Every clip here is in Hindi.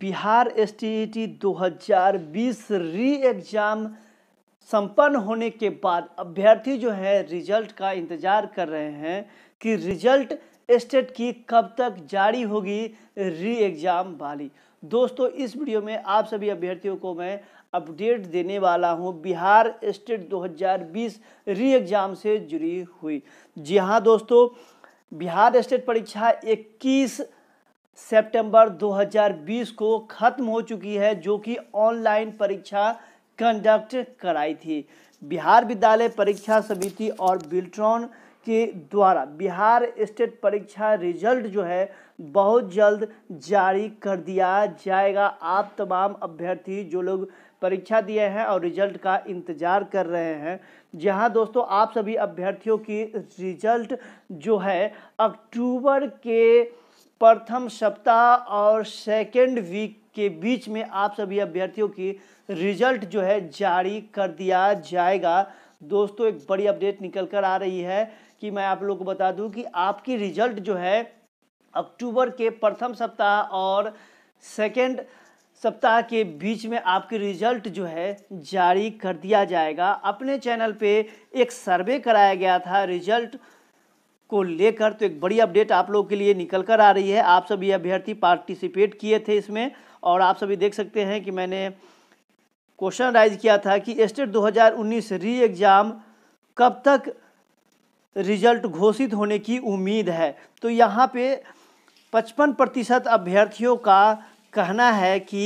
बिहार एस टी 2020 री एग्ज़ाम संपन्न होने के बाद अभ्यर्थी जो है रिजल्ट का इंतज़ार कर रहे हैं कि रिजल्ट स्टेट की कब तक जारी होगी री एग्ज़ाम वाली दोस्तों इस वीडियो में आप सभी अभ्यर्थियों को मैं अपडेट देने वाला हूं बिहार स्टेट 2020 री एग्ज़ाम से जुड़ी हुई जी हाँ दोस्तों बिहार स्टेट e परीक्षा 21 सितंबर 2020 को खत्म हो चुकी है जो कि ऑनलाइन परीक्षा कंडक्ट कराई थी बिहार विद्यालय परीक्षा समिति और बिल्ट्रॉन के द्वारा बिहार स्टेट परीक्षा रिजल्ट जो है बहुत जल्द जारी कर दिया जाएगा आप तमाम अभ्यर्थी जो लोग परीक्षा दिए हैं और रिजल्ट का इंतज़ार कर रहे हैं जहां दोस्तों आप सभी अभ्यर्थियों की रिजल्ट जो है अक्टूबर के प्रथम सप्ताह और सेकेंड वीक के बीच में आप सभी अभ्यर्थियों की रिजल्ट जो है जारी कर दिया जाएगा दोस्तों एक बड़ी अपडेट निकल कर आ रही है कि मैं आप लोग को बता दूं कि आपकी रिजल्ट जो है अक्टूबर के प्रथम सप्ताह और सेकेंड सप्ताह के बीच में आपके रिजल्ट जो है जारी कर दिया जाएगा अपने चैनल पे एक सर्वे कराया गया था रिजल्ट को लेकर तो एक बड़ी अपडेट आप लोगों के लिए निकल कर आ रही है आप सभी अभ्यर्थी पार्टिसिपेट किए थे इसमें और आप सभी देख सकते हैं कि मैंने क्वेश्चन राइज किया था कि स्टेट 2019 री एग्ज़ाम कब तक रिजल्ट घोषित होने की उम्मीद है तो यहाँ पे पचपन प्रतिशत अभ्यर्थियों का कहना है कि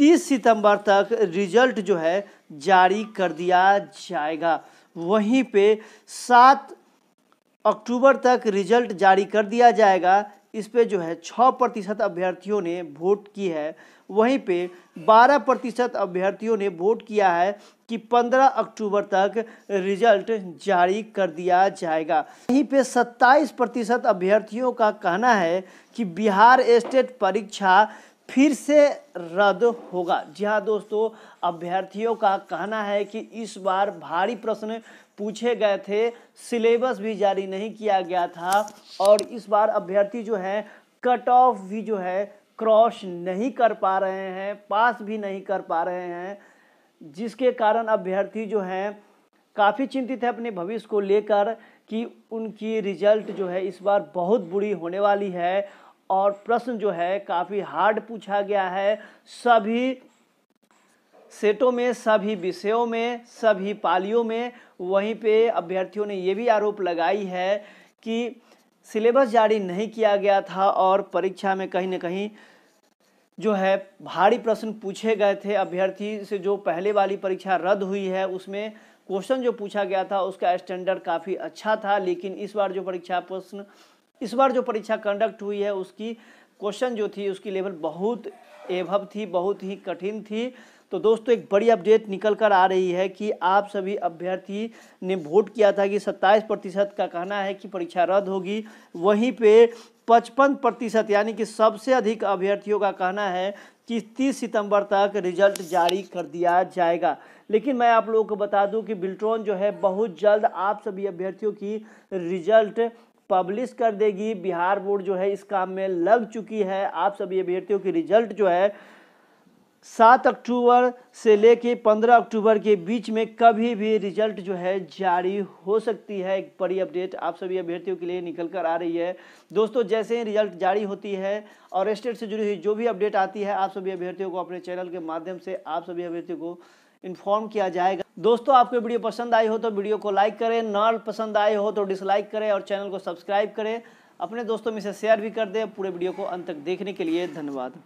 30 सितंबर तक रिजल्ट जो है जारी कर दिया जाएगा वहीं पे सात अक्टूबर तक रिजल्ट जारी कर दिया जाएगा इस पे जो है छः प्रतिशत अभ्यर्थियों ने वोट की है वहीं पे बारह प्रतिशत अभ्यर्थियों ने वोट किया है कि पंद्रह अक्टूबर तक रिजल्ट जारी कर दिया जाएगा वहीं पे सत्ताईस प्रतिशत अभ्यर्थियों का कहना है कि बिहार स्टेट परीक्षा फिर से रद्द होगा जी हाँ दोस्तों अभ्यर्थियों का कहना है कि इस बार भारी प्रश्न पूछे गए थे सिलेबस भी जारी नहीं किया गया था और इस बार अभ्यर्थी जो है कट ऑफ भी जो है क्रॉस नहीं कर पा रहे हैं पास भी नहीं कर पा रहे हैं जिसके कारण अभ्यर्थी जो हैं काफ़ी चिंतित है अपने भविष्य को लेकर कि उनकी रिजल्ट जो है इस बार बहुत बुरी होने वाली है और प्रश्न जो है काफ़ी हार्ड पूछा गया है सभी सेटों में सभी विषयों में सभी पालियों में वहीं पे अभ्यर्थियों ने ये भी आरोप लगाई है कि सिलेबस जारी नहीं किया गया था और परीक्षा में कहीं ना कहीं जो है भारी प्रश्न पूछे गए थे अभ्यर्थी से जो पहले वाली परीक्षा रद्द हुई है उसमें क्वेश्चन जो पूछा गया था उसका स्टैंडर्ड काफ़ी अच्छा था लेकिन इस बार जो परीक्षा प्रश्न इस बार जो परीक्षा कंडक्ट हुई है उसकी क्वेश्चन जो थी उसकी लेवल बहुत एभव थी बहुत ही कठिन थी तो दोस्तों एक बड़ी अपडेट निकल कर आ रही है कि आप सभी अभ्यर्थी ने वोट किया था कि 27 प्रतिशत का कहना है कि परीक्षा रद्द होगी वहीं पे 55 प्रतिशत यानी कि सबसे अधिक अभ्यर्थियों का कहना है कि 30 सितंबर तक रिजल्ट जारी कर दिया जाएगा लेकिन मैं आप लोगों को बता दूं कि बिल्ट्रॉन जो है बहुत जल्द आप सभी अभ्यर्थियों की रिजल्ट पब्लिश कर देगी बिहार बोर्ड जो है इस काम में लग चुकी है आप सभी अभ्यर्थियों की रिजल्ट जो है सात अक्टूबर से लेके पंद्रह अक्टूबर के बीच में कभी भी रिजल्ट जो है जारी हो सकती है एक बड़ी अपडेट आप सभी अभ्यर्थियों के लिए निकल कर आ रही है दोस्तों जैसे ही रिजल्ट जारी होती है और स्टेट से जुड़ी हुई जो भी अपडेट आती है आप सभी अभ्यर्थियों को अपने चैनल के माध्यम से आप सभी अभ्यर्थियों को इन्फॉर्म किया जाएगा दोस्तों आपको वीडियो पसंद आई हो तो वीडियो को लाइक करें न पसंद आए हो तो डिसलाइक करें और चैनल को सब्सक्राइब करें अपने दोस्तों में से शेयर भी कर दें पूरे वीडियो को अंत तक देखने के लिए धन्यवाद